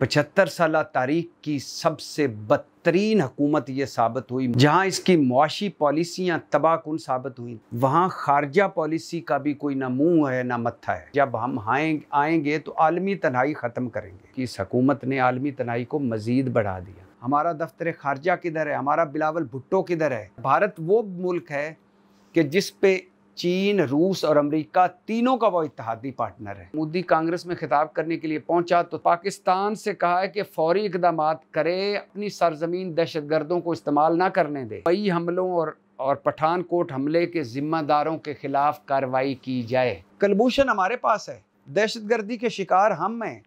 पचहत्तर साल तारीख की सबसे बदतरीन हुकूमत ये साबित हुई जहाँ इसकी मुआशी पॉलिसियाँ तबाहकुन साबित हुई वहाँ खारजा पॉलिसी का भी कोई ना मुँह है ना मत्था है जब हम आएंगे आएंगे तो आलमी तनाई ख़त्म करेंगे कि इस हकूमत ने आलमी तनाई को मज़ीद बढ़ा दिया हमारा दफ्तर खारजा किधर है हमारा बिलावल भुट्टो किधर है भारत वो मुल्क है कि जिस चीन रूस और अमेरिका तीनों का वो इतिहादी पार्टनर है मोदी कांग्रेस में खिताब करने के लिए पहुंचा तो पाकिस्तान से कहा है कि फौरी इकदाम करे अपनी सरजमीन गर्दों को इस्तेमाल ना करने दे कई हमलों और और पठानकोट हमले के जिम्मेदारों के खिलाफ कार्रवाई की जाए कलभूषण हमारे पास है दहशतगर्दी के शिकार हम हैं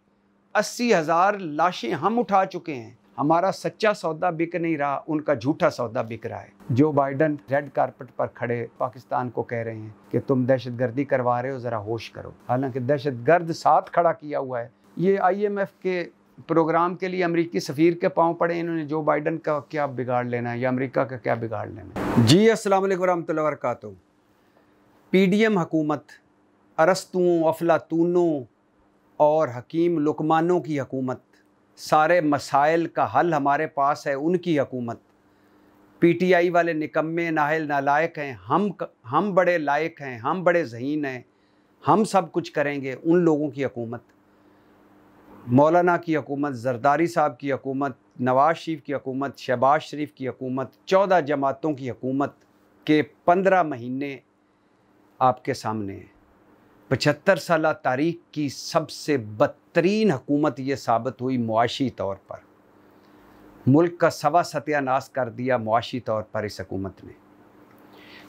अस्सी हज़ार लाशें हम उठा चुके हैं हमारा सच्चा सौदा बिक नहीं रहा उनका झूठा सौदा बिक रहा है जो बाइडन रेड कारपेट पर खड़े पाकिस्तान को कह रहे हैं कि तुम दहशत गर्दी करवा रहे हो ज़रा होश करो हालांकि दहशत गर्द साथ खड़ा किया हुआ है ये आईएमएफ के प्रोग्राम के लिए अमरीकी सफ़ीर के पाँव पड़े इन्होंने जो बाइडन का क्या बिगाड़ लेना है या अमरीका का क्या बिगाड़ लेना है जी अस्सलाम वालेकुम पी डी एम हकूमत अरस्तुओं अफलातूनों और हकीम लुकमानों की हकूमत सारे मसाइल का हल हमारे पास है उनकी हकूमत पीटीआई वाले निकम्मे नाहल नालायक हैं हम हम बड़े लायक हैं हम बड़े जहीन हैं हम सब कुछ करेंगे उन लोगों की हकूमत मौलाना की हकूमत जरदारी साहब की हकूमत नवाज शरीफ की हकूमत शहबाज शरीफ की हकूमत चौदह जमातों की हकूमत के पंद्रह महीने आपके सामने हैं पचहत्तर साल तारीख की सबसे बदतरीन हकूमत ये साबित हुई मुआशी तौर पर मुल्क का सवा सत्यानाश कर दिया मुआशी तौर पर इस हकूमत ने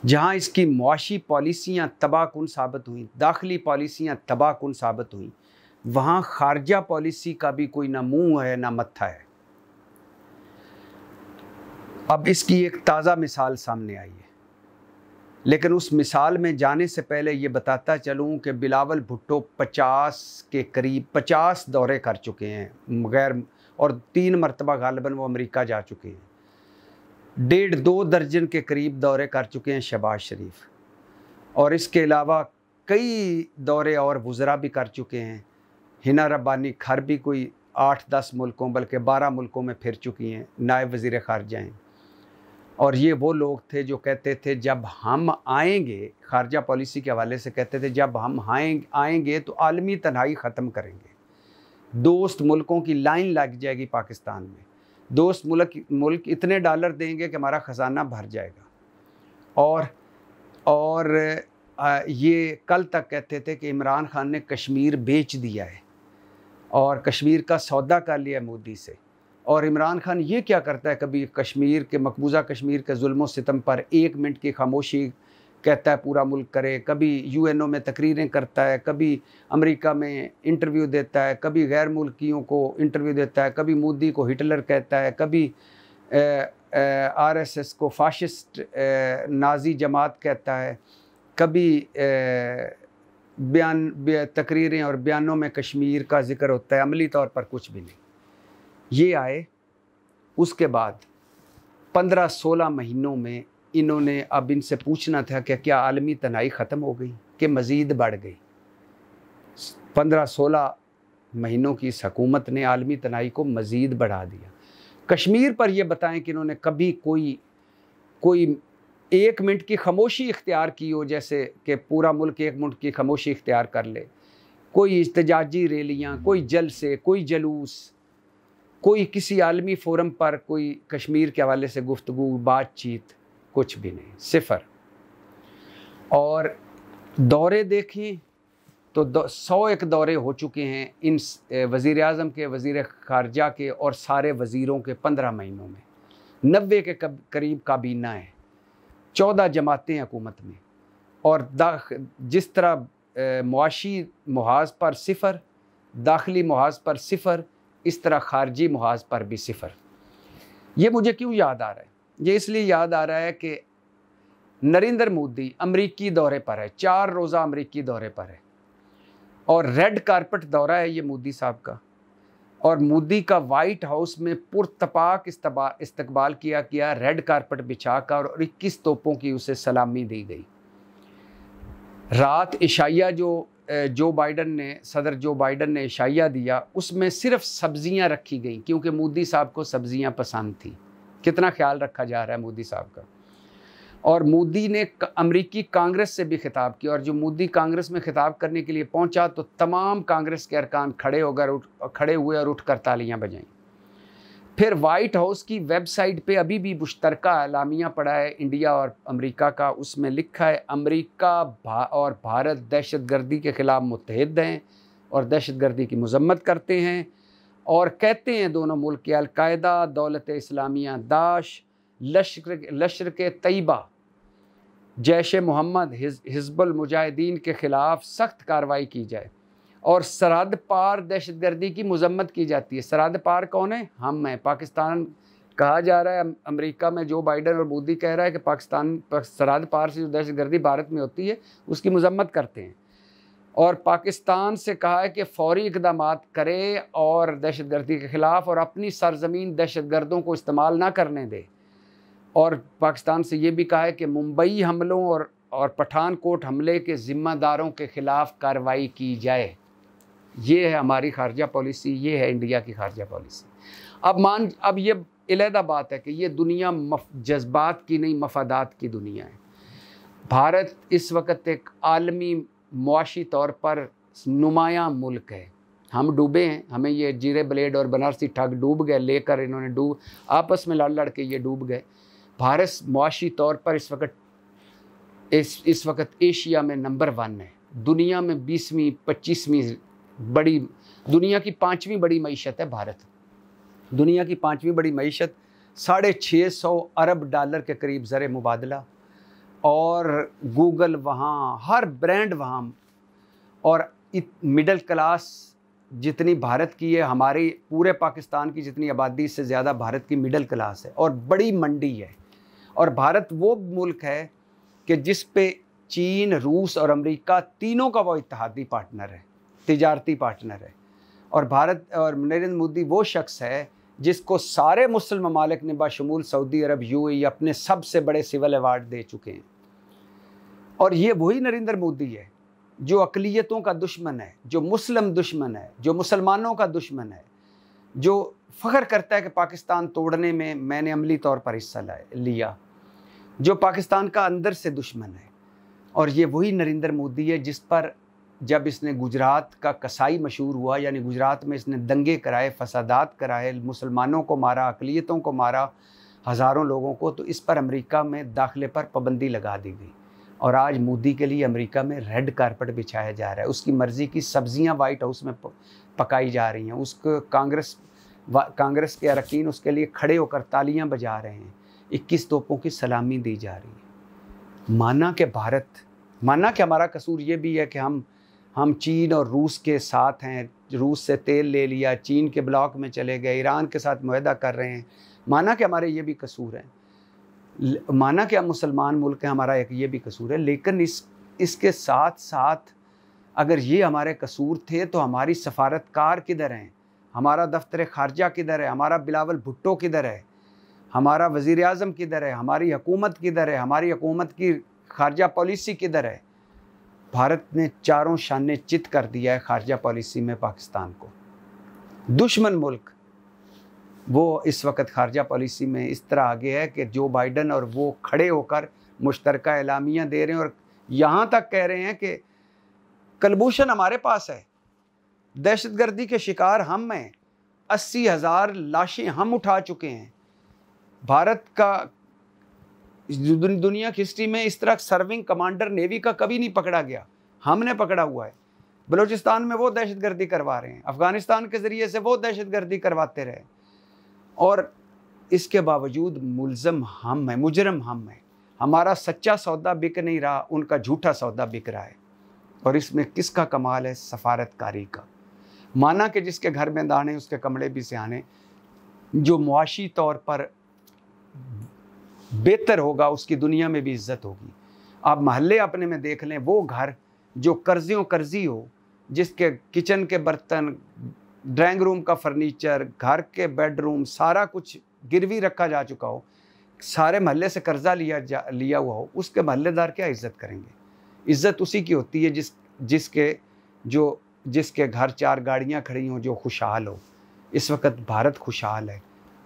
जहाँ इसकी मुआशी पॉलिसियाँ तबाहकुन साबित हुई दाखिली पॉलिसियाँ तबाहकुन साबित हुई वहाँ खारजा पॉलिसी का भी कोई ना मुँह है ना मत्था है अब इसकी एक ताज़ा मिसाल सामने आई है लेकिन उस मिसाल में जाने से पहले ये बताता चलूँ कि बिलावल भुट्टो 50 के करीब 50 दौरे कर चुके हैं गैर और तीन मरतबा गालबन वो अमेरिका जा चुके हैं डेढ़ दो दर्जन के करीब दौरे कर चुके हैं शहबाज शरीफ और इसके अलावा कई दौरे और वज़रा भी कर चुके हैं हिना रब्बानी खर भी कोई आठ दस मुल्कों बल्कि बारह मुल्कों में फिर चुकी हैं नायब वज़ी ख़ारजा हैं और ये वो लोग थे जो कहते थे जब हम आएंगे खारजा पॉलिसी के हवाले से कहते थे जब हम आएंगे तो आलमी तनाई ख़त्म करेंगे दोस्त मुल्कों की लाइन लग जाएगी पाकिस्तान में दोस्त मुल्क मुल्क इतने डॉलर देंगे कि हमारा ख़जाना भर जाएगा और और ये कल तक कहते थे कि इमरान खान ने कश्मीर बेच दिया है और कश्मीर का सौदा कर लिया मोदी से और इमरान खान ये क्या करता है कभी कश्मीर के मकबूजा कश्मीर के जुल्म सितम पर एक मिनट की खामोशी कहता है पूरा मुल्क करे कभी यू एन ओ में तकरीरें करता है कभी अमेरिका में इंटरव्यू देता है कभी गैर मुल्कियों को इंटरव्यू देता है कभी मोदी को हिटलर कहता है कभी आर एस एस को फाशिस्ट नाजी जमात कहता है कभी ए, बयान तकरीरें और बयानों में कश्मीर का जिक्र होता है अमली तौर पर कुछ भी नहीं ये आए उसके बाद पंद्रह सोलह महीनों में इन्होंने अब इनसे पूछना था कि क्या आलमी तनाई ख़त्म हो गई कि मज़ीद बढ़ गई पंद्रह सोलह महीनों की इस हकूमत ने आलमी तनाई को मज़ीद बढ़ा दिया कश्मीर पर यह बताएं कि इन्होंने कभी कोई कोई एक मिनट की खामोशी इख्तियार की हो जैसे कि पूरा मुल्क एक मिनट की खामोशी इख्तियार कर ले कोई इजाजी रैलियाँ कोई जलसे कोई जलूस कोई किसी आलमी फोरम पर कोई कश्मीर के हवाले से गुफ्तु बातचीत कुछ भी नहीं सिफर और दौरे देखें तो सौ एक दौरे हो चुके हैं इन वज़ी अजम के वज़ी खारजा के और सारे वज़ीरों के पंद्रह महीनों में नबे के करीब काबीना है चौदह जमातें हकूमत में और दाख जिस तरह मुआशी महाज पर सिफर दाखिली महाज पर सिफर इस तरह खारजी महाज पर भी सिफर ये मुझे क्यों याद आ रहा है ये इसलिए याद आ रहा है कि नरेंद्र मोदी अमरीकी दौरे पर है चार रोज़ा अमरीकी दौरे पर है और रेड कारपेट दौरा है ये मोदी साहब का और मोदी का वाइट हाउस में पुरतपाक इस्तकबाल किया गया रेड कारपेट बिछा कर और इक्कीस तोपों की उसे सलामी दी गई रात इशाइया जो जो बाइडन ने सदर जो बाइडन ने इशाइया दिया उसमें सिर्फ सब्जियां रखी गई क्योंकि मोदी साहब को सब्जियां पसंद थी कितना ख्याल रखा जा रहा है मोदी साहब का और मोदी ने अमेरिकी कांग्रेस से भी खिताब किया और जो मोदी कांग्रेस में खिताब करने के लिए पहुंचा तो तमाम कांग्रेस के अरकान खड़े होकर उठ खड़े हुए और उठ कर तालियाँ बजाईं फिर वाइट हाउस की वेबसाइट पे अभी भी मुश्तरका अलामिया पड़ा है इंडिया और अमेरिका का उसमें लिखा है अमेरिका भा और भारत दहशत गर्दी के ख़िलाफ़ मुतहद हैं और दहशत गर्दी की मजम्मत करते हैं और कहते हैं दोनों मुल्क के अलकायदा दौलत इस्लामिया दाश लश्कर लश्कर के तयबा जैश मोहम्मद हिजबुल मुजाहिदीन के ख़िलाफ़ सख्त कार्रवाई की जाए और सरहद पार दहशतगर्दी की मजम्मत की जाती है सरहद पार कौन है हम हैं पाकिस्तान कहा जा रहा है अमेरिका में जो बाइडन और मोदी कह रहा है कि पाकिस्तान सरहद पार से जो दहशतगर्दी भारत में होती है उसकी मजम्मत करते हैं और पाकिस्तान से कहा है कि फौरी इकदाम करे और दहशतगर्दी के ख़िलाफ़ और अपनी सरजमीन दहशतगर्दों को इस्तेमाल ना करने दे और पाकिस्तान से ये भी कहा है कि मुंबई हमलों और और पठानकोट हमले के ज़िम्मेदारों के ख़िलाफ़ कार्रवाई की जाए ये है हमारी खारजा पॉलिसी ये है इंडिया की खारजा पॉलिसी अब मान अब ये इलीहदा बात है कि ये दुनिया जज्बात की नहीं मफादात की दुनिया है भारत इस वक्त एक आलमी मुआशी तौर पर नुमाया मुल्क है हम डूबे हैं हमें ये जीरे ब्लेड और बनारसी ठग डूब गए लेकर इन्होंने डूब आपस में लड़ लड़ के ये डूब गए भारत मुआशी तौर पर इस वक्त इस इस वक्त एशिया में नंबर वन है दुनिया में बीसवीं पच्चीसवीं बड़ी दुनिया की पाँचवीं बड़ी मीशत है भारत दुनिया की पाँचवीं बड़ी मीशत साढ़े छः सौ अरब डॉलर के करीब ज़र मुबादला और गूगल वहाँ हर ब्रांड वहाँ और मिडल क्लास जितनी भारत की है हमारी पूरे पाकिस्तान की जितनी आबादी से ज़्यादा भारत की मिडल क्लास है और बड़ी मंडी है और भारत वो मुल्क है कि जिस पे चीन रूस और अमेरिका तीनों का वो इतिहादी पार्टनर है तजारती पार्टनर है और भारत और नरेंद्र मोदी वो शख्स है जिसको सारे मुस्लिम ममालिक ने बशमूल सऊदी अरब यू अपने सबसे बड़े सिविल अवार्ड दे चुके हैं और ये वही नरेंद्र मोदी है जो अकलीतों का दुश्मन है जो मुस्लिम दुश्मन है जो मुसलमानों का दुश्मन है जो फ़ख्र करता है कि पाकिस्तान तोड़ने में मैंने अमली तौर पर हिस्सा लिया जो पाकिस्तान का अंदर से दुश्मन है और ये वही नरेंद्र मोदी है जिस पर जब इसने गुजरात का कसाई मशहूर हुआ यानी गुजरात में इसने दंगे कराए फसादात कराए मुसलमानों को मारा अकलीतों को मारा हज़ारों लोगों को तो इस पर अमेरिका में दाखिले पर पाबंदी लगा दी गई और आज मोदी के लिए अमेरिका में रेड कारपेट बिछाया जा रहा है उसकी मर्ज़ी की सब्ज़ियाँ वाइट हाउस में पकाई जा रही हैं उसको कांग्रेस कांग्रेस के अरकान उसके लिए खड़े होकर तालियां बजा रहे हैं इक्कीस तोपों की सलामी दी जा रही है माना कि भारत माना कि हमारा कसूर ये भी है कि हम हम चीन और रूस के साथ हैं रूस से तेल ले लिया चीन के ब्लॉक में चले गए ईरान के साथ माहदा कर रहे हैं माना कि हमारे ये भी कसूर हैं माना कि हम मुसलमान मुल्क हैं हमारा एक ये भी कसूर है लेकिन इस इसके साथ साथ अगर ये हमारे कसूर थे तो हमारी सफारतकार किधर हैं हमारा दफ्तर खारजा किधर है हमारा बिलावल भुट्टो किधर है हमारा वज़ी अजम किधर है हमारी हकूमत किधर है हमारी हकूमत की खारजा पॉलिसी किधर है भारत ने चारों शाने चित कर दिया है खारजा पॉलिसी में पाकिस्तान को दुश्मन मुल्क वो इस वक्त खारजा पॉलिसी में इस तरह आगे है कि जो बाइडन और वो खड़े होकर मुश्तरक एलामियाँ दे रहे हैं और यहाँ तक कह रहे हैं कि कलभूषण हमारे पास है दहशतगर्दी के शिकार हम हैं अस्सी हज़ार लाशें हम उठा चुके हैं भारत का दुनिया की हिस्ट्री में इस तरह सर्विंग कमांडर नेवी का कभी नहीं पकड़ा गया हमने पकड़ा हुआ है बलूचिस्तान में वो दहशतगर्दी करवा रहे हैं अफ़गानिस्तान के ज़रिए से वो दहशतगर्दी करवाते रहे और इसके बावजूद मुलज़म हम हैं मुजरम हम हैं हमारा सच्चा सौदा बिक नहीं रहा उनका झूठा सौदा बिक रहा है और इसमें किसका कमाल है सफारतकारी का माना कि जिसके घर में दाने उसके कमड़े भी से आने जो मुआशी तौर पर बेहतर होगा उसकी दुनिया में भी इज्जत होगी आप महल्ले अपने में देख लें वो घर जो कर्जियों कर्जी हो जिसके किचन के बर्तन ड्राइंग रूम का फर्नीचर घर के बेडरूम सारा कुछ गिरवी रखा जा चुका हो सारे महल्ले से कर्जा लिया जा लिया हुआ हो उसके महल्लेदार क्या इज्जत करेंगे इज्जत उसी की होती है जिस जिसके जो जिसके घर चार गाड़ियाँ खड़ी हों जो खुशहाल हो इस वक्त भारत खुशहाल है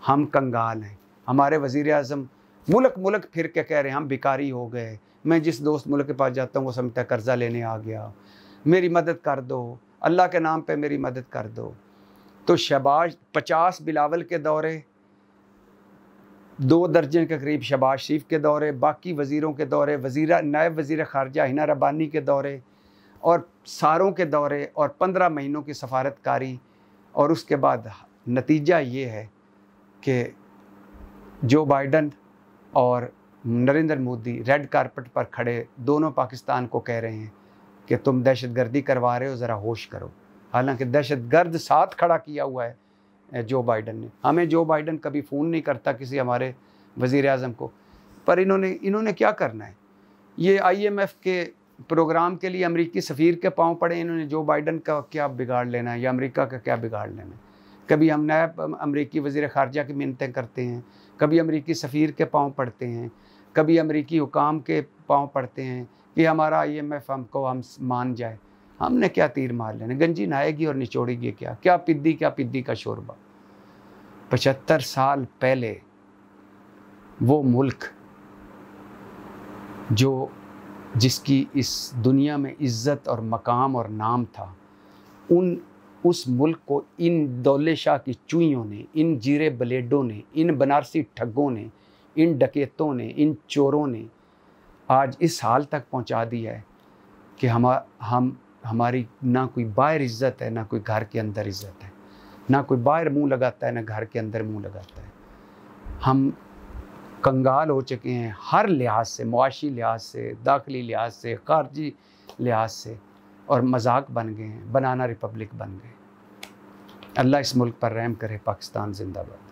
हम कंगाल हैं हमारे वज़ी अजम मुलक मुलक फिर के कह रहे हैं हम भिकारी हो गए मैं जिस दोस्त मुल्क के पास जाता हूँ वो समझता है कर्ज़ा लेने आ गया मेरी मदद कर दो अल्लाह के नाम पे मेरी मदद कर दो तो शबाज पचास बिलावल के दौरे दो दर्जन के करीब शबाज शरीफ के दौरे बाकी वज़ीरों के दौरे वजीरा नायब वज़ी ख़ारजा हिना रबानी के दौरे और सारों के दौरे और पंद्रह महीनों की सफारतकारी और उसके बाद नतीजा ये है कि जो बाइडन और नरेंद्र मोदी रेड कारपेट पर खड़े दोनों पाकिस्तान को कह रहे हैं कि तुम दहशतगर्दी करवा रहे हो ज़रा होश करो हालांकि दहशतगर्द साथ खड़ा किया हुआ है जो बाइडन ने हमें जो बाइडन कभी फ़ोन नहीं करता किसी हमारे वज़ी अजम को पर इन्होंने इन्होंने क्या करना है ये आईएमएफ के प्रोग्राम के लिए अमरीकी सफ़ीर के पाँव पड़े इन्होंने जो बाइडन का क्या बिगाड़ लेना है या अमरीका का क्या बिगाड़ लेना है कभी हम नायब अमरीकी वजीर खारजा की मिनतें करते हैं कभी अमरीकी सफ़ीर के पाँव पड़ते हैं कभी अमरीकी हुकाम के पाँव पड़ते हैं कि हमारा आई एम एफ हमको हम मान जाए हमने क्या तीर मार लेने गंजी नहाएगी और निचोड़ेगी क्या क्या पिद्दी क्या पिद्दी का शोरबा पचहत्तर साल पहले वो मुल्क जो जिसकी इस दुनिया में इज़्ज़त और मकाम और नाम था उन उस मुल्क को इन दौले शाह की चुईयों ने इन जीरे बलेडों ने इन बनारसी ठगों ने इन डकेतों ने इन चोरों ने आज इस हाल तक पहुंचा दिया है कि हम हम हमारी ना कोई बाहर इज्जत है ना कोई घर के अंदर इज्जत है ना कोई बाहर मुंह लगाता है ना घर के अंदर मुंह लगाता है हम कंगाल हो चुके हैं हर लिहाज से मुआशी लिहाज से दाखिली लिहाज से खारजी लिहाज से और मजाक बन गए हैं बनाना रिपब्लिक बन गए अल्लाह इस मुल्क पर रहम करे पाकिस्तान जिंदाबाद